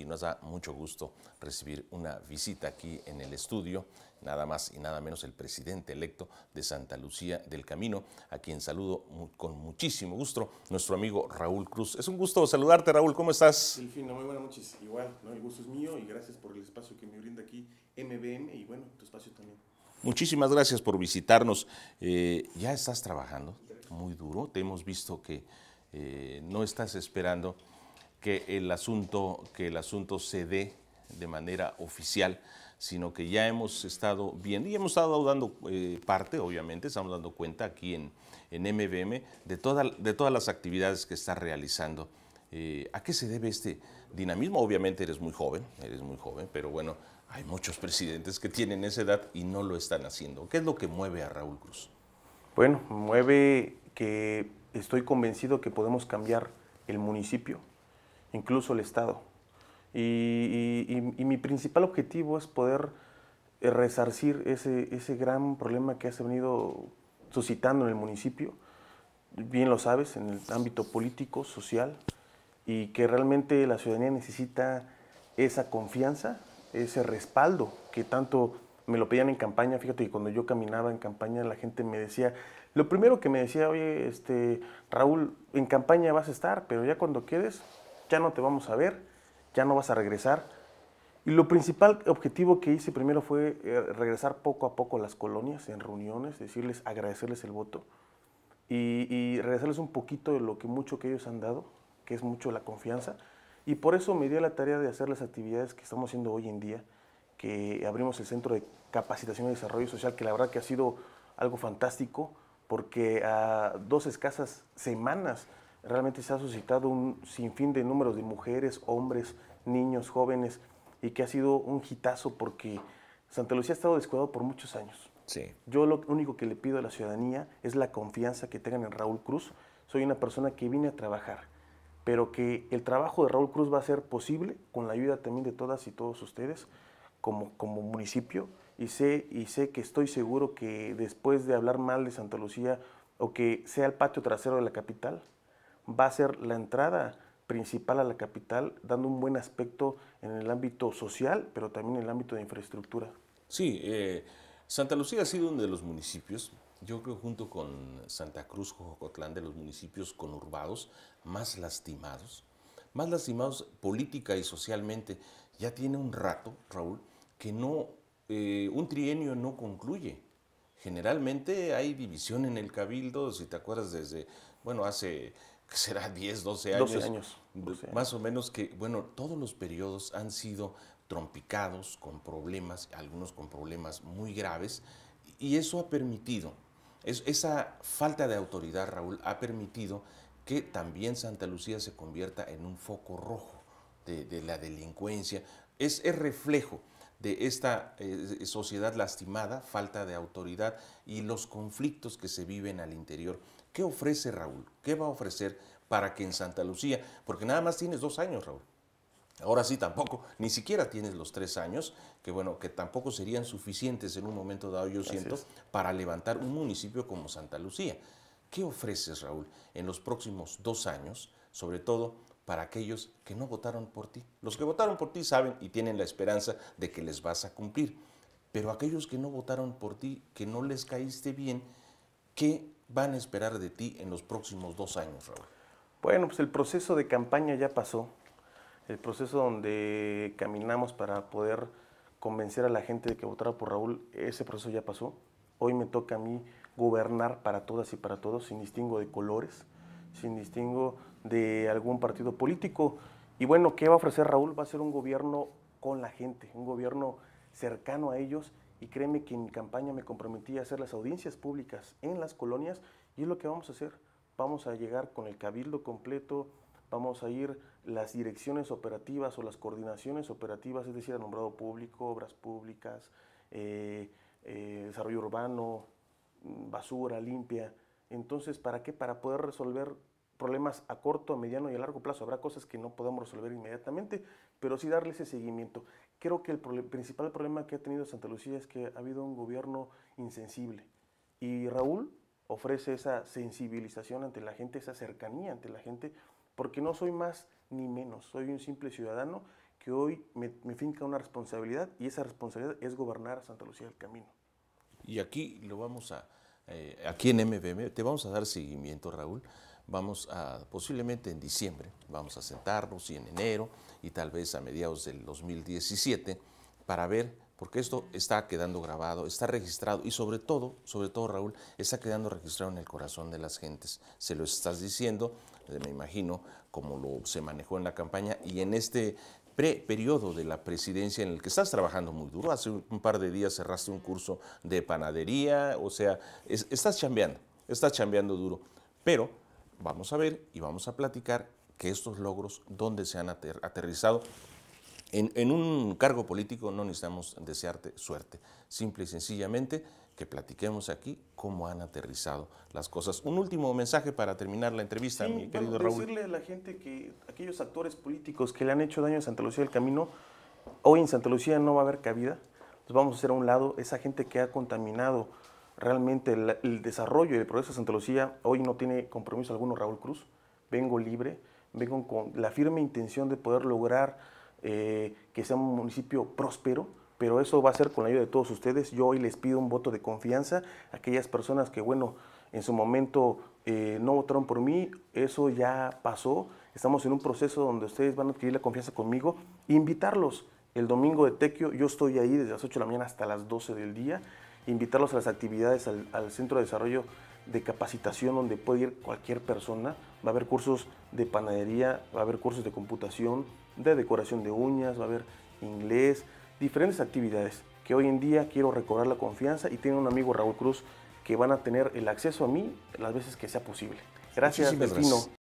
y nos da mucho gusto recibir una visita aquí en el estudio, nada más y nada menos el presidente electo de Santa Lucía del Camino, a quien saludo con muchísimo gusto, nuestro amigo Raúl Cruz. Es un gusto saludarte, Raúl, ¿cómo estás? fin, muy buenas noches. Igual, el gusto es mío y gracias por el espacio que me brinda aquí MBM y bueno, tu espacio también. Muchísimas gracias por visitarnos. Eh, ya estás trabajando muy duro, te hemos visto que eh, no estás esperando que el asunto, que el asunto se dé de manera oficial, sino que ya hemos estado viendo y hemos estado dando eh, parte, obviamente, estamos dando cuenta aquí en, en MBM de, de todas las actividades que está realizando. Eh, ¿A qué se debe este dinamismo? Obviamente eres muy joven, eres muy joven, pero bueno, hay muchos presidentes que tienen esa edad y no lo están haciendo. ¿Qué es lo que mueve a Raúl Cruz? Bueno, mueve que estoy convencido que podemos cambiar el municipio, incluso el Estado. Y, mi principal objetivo es poder eh, resarcir ese, ese gran problema que has venido suscitando en el municipio, bien lo sabes, en el ámbito político, social, y que realmente la ciudadanía necesita esa confianza, ese respaldo que tanto me lo pedían en campaña, fíjate que cuando yo caminaba en campaña la gente me decía, lo primero que me decía, oye, este, Raúl, en campaña vas a estar, pero ya cuando quedes, ya no te vamos a ver, ya no vas a regresar. Y lo principal objetivo que hice primero fue eh, regresar poco a poco a las colonias, en reuniones, decirles, agradecerles el voto y, y regresarles un poquito de lo que mucho que ellos han dado, que es mucho la confianza. Y por eso me di la tarea de hacer las actividades que estamos haciendo hoy en día, que abrimos el Centro de Capacitación y Desarrollo Social, que la verdad que ha sido algo fantástico, porque a dos escasas semanas realmente se ha suscitado un sinfín de números de mujeres, hombres, niños, jóvenes, y que ha sido un hitazo porque Santa Lucía ha estado descuidado por muchos años. Sí. Yo lo único que le pido a la ciudadanía es la confianza que tengan en Raúl Cruz. Soy una persona que vine a trabajar, pero que el trabajo de Raúl Cruz va a ser posible con la ayuda también de todas y todos ustedes como, como municipio. Y sé, y sé que estoy seguro que después de hablar mal de Santa Lucía o que sea el patio trasero de la capital, va a ser la entrada principal a la capital, dando un buen aspecto en el ámbito social, pero también en el ámbito de infraestructura. Sí, eh, Santa Lucía ha sido uno de los municipios, yo creo junto con Santa Cruz, Jocotlán, de los municipios conurbados más lastimados, más lastimados política y socialmente. Ya tiene un rato, Raúl, que no, eh, un trienio no concluye. Generalmente hay división en el cabildo, si te acuerdas desde, bueno, hace que será 10, 12 años. 12 años. Más o menos que, bueno, todos los periodos han sido trompicados con problemas, algunos con problemas muy graves, y eso ha permitido, esa falta de autoridad, Raúl, ha permitido que también Santa Lucía se convierta en un foco rojo de, la delincuencia. Es, el reflejo de esta eh, sociedad lastimada, falta de autoridad y los conflictos que se viven al interior ¿Qué ofrece Raúl? ¿Qué va a ofrecer para que en Santa Lucía, porque nada más tienes dos años, Raúl? Ahora sí tampoco, ni siquiera tienes los tres años, que bueno, que tampoco serían suficientes en un momento dado, yo siento, para levantar un municipio como Santa Lucía. ¿Qué ofreces, Raúl, en los próximos dos años, sobre todo para aquellos que no votaron por ti? Los que votaron por ti saben y tienen la esperanza de que les vas a cumplir, pero aquellos que no votaron por ti, que no les caíste bien, ¿qué van a esperar de ti en los próximos dos años, Raúl? Bueno, pues el proceso de campaña ya pasó. El proceso donde caminamos para poder convencer a la gente de que votara por Raúl, ese proceso ya pasó. Hoy me toca a mí gobernar para todas y para todos, sin distingo de colores, sin distingo de algún partido político. Y bueno, ¿qué va a ofrecer Raúl? Va a ser un gobierno con la gente, un gobierno cercano a ellos y créeme que en mi campaña me comprometí a hacer las audiencias públicas en las colonias y es lo que vamos a hacer. Vamos a llegar con el cabildo completo, vamos a ir las direcciones operativas o las coordinaciones operativas, es decir, nombrado público, obras públicas, eh, eh, desarrollo urbano, basura limpia. Entonces, ¿para qué? Para poder resolver problemas a corto, a mediano y a largo plazo. Habrá cosas que no podamos resolver inmediatamente, pero sí darle ese seguimiento creo que el principal problema que ha tenido Santa Lucía es que ha habido un gobierno insensible. Y Raúl ofrece esa sensibilización ante la gente, esa cercanía ante la gente, porque no soy más ni menos, soy un simple ciudadano que hoy me, finca una responsabilidad y esa responsabilidad es gobernar a Santa Lucía del Camino. Y aquí lo vamos a, eh, aquí en MVM te vamos a dar seguimiento, Raúl, vamos a, posiblemente en diciembre, vamos a sentarnos y en enero y tal vez a mediados del 2017 para ver, porque esto está quedando grabado, está registrado y sobre todo, sobre todo Raúl, está quedando registrado en el corazón de las gentes. Se lo estás diciendo, eh, me imagino, como lo se manejó en la campaña y en este pre-periodo de la presidencia en el que estás trabajando muy duro. Hace un par de días cerraste un curso de panadería, o sea, estás chambeando, estás chambeando duro, pero vamos a ver y vamos a platicar que estos logros, dónde se han aterrizado. En, un cargo político no necesitamos desearte suerte, simple y sencillamente que platiquemos aquí cómo han aterrizado las cosas. Un último mensaje para terminar la entrevista, mi querido bueno, Raúl. Decirle a la gente que aquellos actores políticos que le han hecho daño a Santa Lucía del Camino, hoy en Santa Lucía no va a haber cabida. Nos vamos a hacer a un lado esa gente que ha contaminado Realmente el, desarrollo y el progreso de Santa Lucía hoy no tiene compromiso alguno Raúl Cruz. Vengo libre, vengo con la firme intención de poder lograr eh, que sea un municipio próspero, pero eso va a ser con la ayuda de todos ustedes. Yo hoy les pido un voto de confianza aquellas personas que, bueno, en su momento eh, no votaron por mí, eso ya pasó. Estamos en un proceso donde ustedes van a adquirir la confianza conmigo. Invitarlos el domingo de Tequio, yo estoy ahí desde las 8 de la mañana hasta las 12 del día invitarlos a las actividades al, Centro de Desarrollo de capacitación donde puede ir cualquier persona. Va a haber cursos de panadería, va a haber cursos de computación, de decoración de uñas, va a haber inglés, diferentes actividades que hoy en día quiero recobrar la confianza y tengo un amigo Raúl Cruz que van a tener el acceso a mí las veces que sea posible. Gracias,